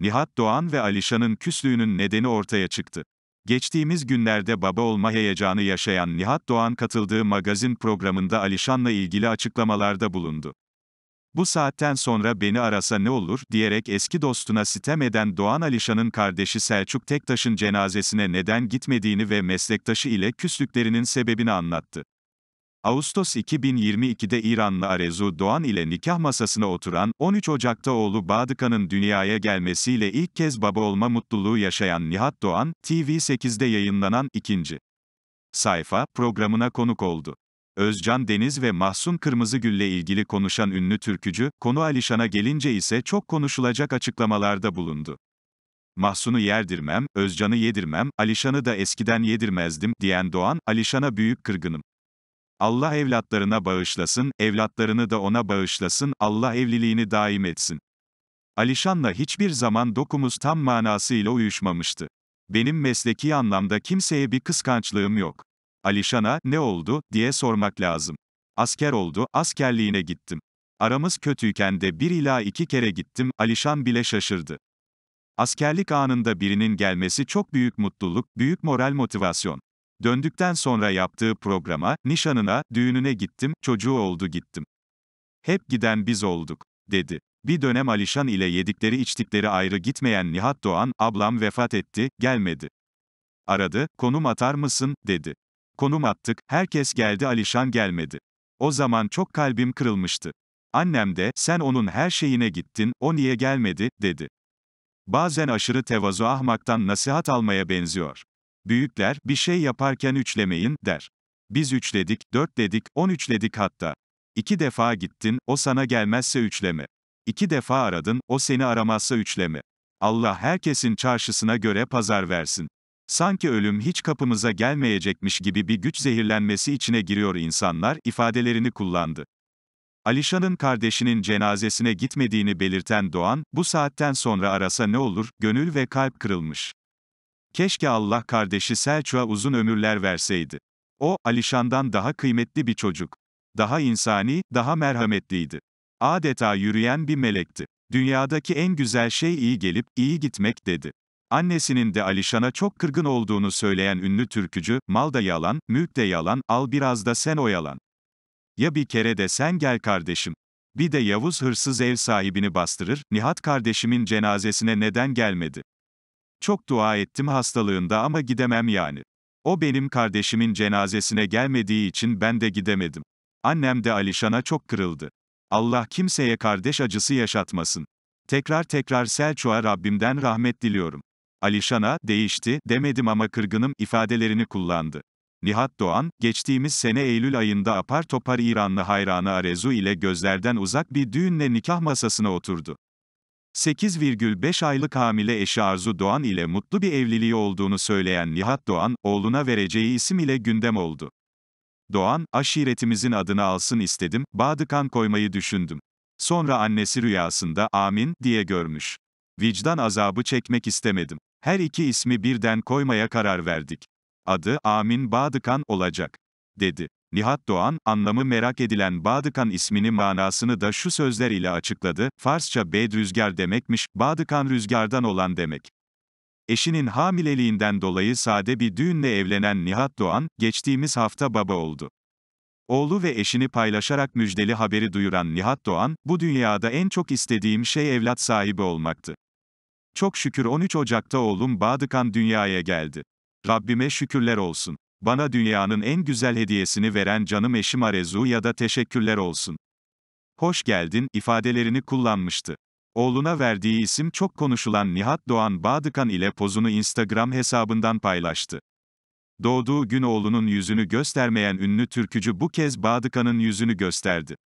Nihat Doğan ve Alişan'ın küslüğünün nedeni ortaya çıktı. Geçtiğimiz günlerde baba olma heyecanı yaşayan Nihat Doğan katıldığı magazin programında Alişan'la ilgili açıklamalarda bulundu. Bu saatten sonra beni arasa ne olur diyerek eski dostuna sitem eden Doğan Alişan'ın kardeşi Selçuk Tektaş'ın cenazesine neden gitmediğini ve meslektaşı ile küslüklerinin sebebini anlattı. Ağustos 2022'de İranlı Arezu Doğan ile nikah masasına oturan, 13 Ocak'ta oğlu Badıkan'ın dünyaya gelmesiyle ilk kez baba olma mutluluğu yaşayan Nihat Doğan, TV8'de yayınlanan ikinci sayfa programına konuk oldu. Özcan Deniz ve Mahsun Kırmızıgül'le ilgili konuşan ünlü türkücü, konu Alişan'a gelince ise çok konuşulacak açıklamalarda bulundu. Mahsun'u yerdirmem, Özcan'ı yedirmem, Alişan'ı da eskiden yedirmezdim diyen Doğan, Alişan'a büyük kırgınım. Allah evlatlarına bağışlasın, evlatlarını da ona bağışlasın, Allah evliliğini daim etsin. Alişan'la hiçbir zaman dokumuz tam manasıyla uyuşmamıştı. Benim mesleki anlamda kimseye bir kıskançlığım yok. Alişan'a, ne oldu, diye sormak lazım. Asker oldu, askerliğine gittim. Aramız kötüyken de bir ila iki kere gittim, Alişan bile şaşırdı. Askerlik anında birinin gelmesi çok büyük mutluluk, büyük moral motivasyon. Döndükten sonra yaptığı programa, nişanına, düğününe gittim, çocuğu oldu gittim. Hep giden biz olduk, dedi. Bir dönem Alişan ile yedikleri içtikleri ayrı gitmeyen Nihat Doğan, ablam vefat etti, gelmedi. Aradı, konum atar mısın, dedi. Konum attık, herkes geldi Alişan gelmedi. O zaman çok kalbim kırılmıştı. Annem de, sen onun her şeyine gittin, o niye gelmedi, dedi. Bazen aşırı tevazu ahmaktan nasihat almaya benziyor. Büyükler, bir şey yaparken üçlemeyin, der. Biz üçledik, dört dedik, on üçledik hatta. İki defa gittin, o sana gelmezse üçleme. İki defa aradın, o seni aramazsa üçleme. Allah herkesin çarşısına göre pazar versin. Sanki ölüm hiç kapımıza gelmeyecekmiş gibi bir güç zehirlenmesi içine giriyor insanlar, ifadelerini kullandı. Alişan'ın kardeşinin cenazesine gitmediğini belirten Doğan, bu saatten sonra arasa ne olur, gönül ve kalp kırılmış. Keşke Allah kardeşi Selçuk'a uzun ömürler verseydi. O, Alişan'dan daha kıymetli bir çocuk. Daha insani, daha merhametliydi. Adeta yürüyen bir melekti. Dünyadaki en güzel şey iyi gelip, iyi gitmek dedi. Annesinin de Alişan'a çok kırgın olduğunu söyleyen ünlü türkücü, mal da yalan, mülk de yalan, al biraz da sen oyalan. Ya bir kere de sen gel kardeşim. Bir de Yavuz hırsız ev sahibini bastırır, Nihat kardeşimin cenazesine neden gelmedi? Çok dua ettim hastalığında ama gidemem yani. O benim kardeşimin cenazesine gelmediği için ben de gidemedim. Annem de Alişan'a çok kırıldı. Allah kimseye kardeş acısı yaşatmasın. Tekrar tekrar Selçuk'a Rabbimden rahmet diliyorum. Alişan'a, değişti, demedim ama kırgınım, ifadelerini kullandı. Nihat Doğan, geçtiğimiz sene Eylül ayında apar topar İranlı hayranı Arezu ile gözlerden uzak bir düğünle nikah masasına oturdu. 8,5 aylık hamile eşi Arzu Doğan ile mutlu bir evliliği olduğunu söyleyen Nihat Doğan, oğluna vereceği isim ile gündem oldu. Doğan, aşiretimizin adını alsın istedim, Badıkan koymayı düşündüm. Sonra annesi rüyasında, amin, diye görmüş. Vicdan azabı çekmek istemedim. Her iki ismi birden koymaya karar verdik. Adı, amin Badıkan, olacak, dedi. Nihat Doğan, anlamı merak edilen Badıkan ismini manasını da şu sözler ile açıkladı, Farsça bed rüzgar demekmiş, Badıkan rüzgardan olan demek. Eşinin hamileliğinden dolayı sade bir düğünle evlenen Nihat Doğan, geçtiğimiz hafta baba oldu. Oğlu ve eşini paylaşarak müjdeli haberi duyuran Nihat Doğan, bu dünyada en çok istediğim şey evlat sahibi olmaktı. Çok şükür 13 Ocak'ta oğlum Badıkan dünyaya geldi. Rabbime şükürler olsun. Bana dünyanın en güzel hediyesini veren canım eşim Arezu ya da teşekkürler olsun. Hoş geldin ifadelerini kullanmıştı. Oğluna verdiği isim çok konuşulan Nihat Doğan Bağdıkan ile pozunu Instagram hesabından paylaştı. Doğduğu gün oğlunun yüzünü göstermeyen ünlü türkücü bu kez Bağdıkan'ın yüzünü gösterdi.